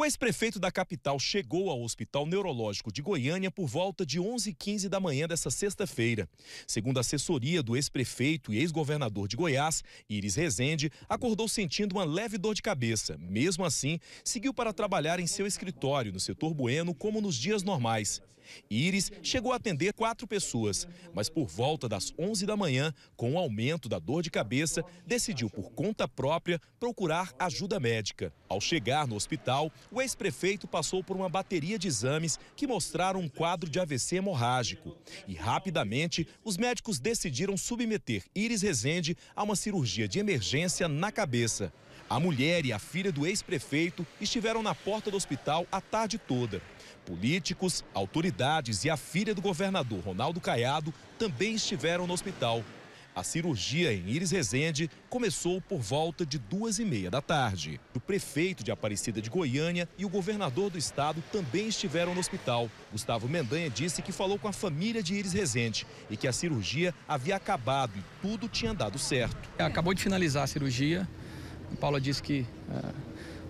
O ex-prefeito da capital chegou ao Hospital Neurológico de Goiânia por volta de 11h15 da manhã desta sexta-feira. Segundo a assessoria do ex-prefeito e ex-governador de Goiás, Iris Rezende, acordou sentindo uma leve dor de cabeça. Mesmo assim, seguiu para trabalhar em seu escritório no setor Bueno como nos dias normais. Iris chegou a atender quatro pessoas, mas por volta das 11 da manhã, com o aumento da dor de cabeça, decidiu por conta própria procurar ajuda médica. Ao chegar no hospital, o ex-prefeito passou por uma bateria de exames que mostraram um quadro de AVC hemorrágico. E rapidamente, os médicos decidiram submeter Iris Rezende a uma cirurgia de emergência na cabeça. A mulher e a filha do ex-prefeito estiveram na porta do hospital a tarde toda. Políticos, autoridades e a filha do governador Ronaldo Caiado também estiveram no hospital. A cirurgia em Iris Rezende começou por volta de duas e meia da tarde. O prefeito de Aparecida de Goiânia e o governador do estado também estiveram no hospital. Gustavo Mendanha disse que falou com a família de Iris Rezende e que a cirurgia havia acabado e tudo tinha dado certo. Acabou de finalizar a cirurgia, a Paula disse que ah,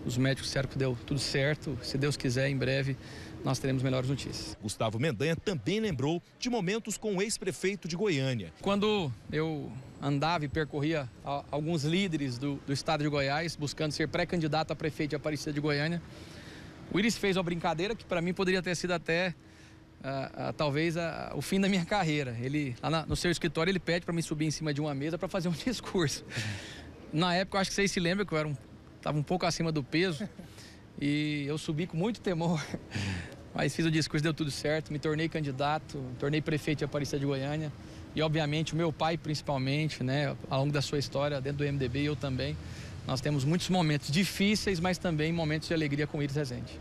os médicos disseram que deu tudo certo. Se Deus quiser, em breve nós teremos melhores notícias. Gustavo Mendanha também lembrou de momentos com o ex-prefeito de Goiânia. Quando eu andava e percorria alguns líderes do, do estado de Goiás, buscando ser pré-candidato a prefeito de Aparecida de Goiânia, o Iris fez uma brincadeira que para mim poderia ter sido até ah, ah, talvez o fim da minha carreira. Ele, lá na, no seu escritório, ele pede para mim subir em cima de uma mesa para fazer um discurso na época, eu acho que vocês se lembram que eu era um, tava um pouco acima do peso e eu subi com muito temor. Mas fiz o discurso, deu tudo certo, me tornei candidato, me tornei prefeito de Aparecida de Goiânia. E, obviamente, o meu pai, principalmente, né, ao longo da sua história dentro do MDB, eu também. Nós temos muitos momentos difíceis, mas também momentos de alegria com o Iris Rezende.